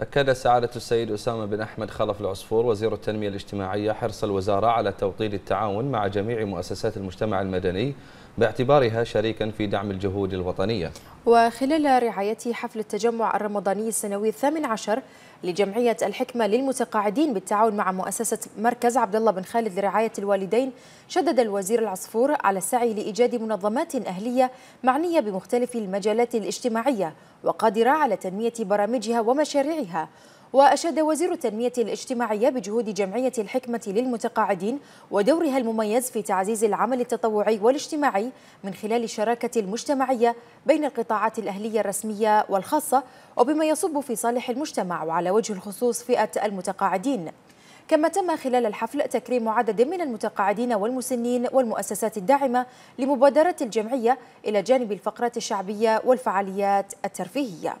أكد سعادة السيد أسامة بن أحمد خلف العصفور وزير التنمية الاجتماعية حرص الوزارة على توطيد التعاون مع جميع مؤسسات المجتمع المدني باعتبارها شريكا في دعم الجهود الوطنية وخلال رعاية حفل التجمع الرمضاني السنوي الثامن عشر لجمعية الحكمة للمتقاعدين بالتعاون مع مؤسسة مركز عبد الله بن خالد لرعاية الوالدين شدد الوزير العصفور على السعي لإيجاد منظمات أهلية معنية بمختلف المجالات الاجتماعية وقادرة على تنمية برامجها ومشاريعها وأشاد وزير التنمية الاجتماعية بجهود جمعية الحكمة للمتقاعدين ودورها المميز في تعزيز العمل التطوعي والاجتماعي من خلال الشراكة المجتمعية بين القطاعات الأهلية الرسمية والخاصة وبما يصب في صالح المجتمع وعلى وجه الخصوص فئة المتقاعدين كما تم خلال الحفل تكريم عدد من المتقاعدين والمسنين والمؤسسات الداعمة لمبادرة الجمعية إلى جانب الفقرات الشعبية والفعاليات الترفيهية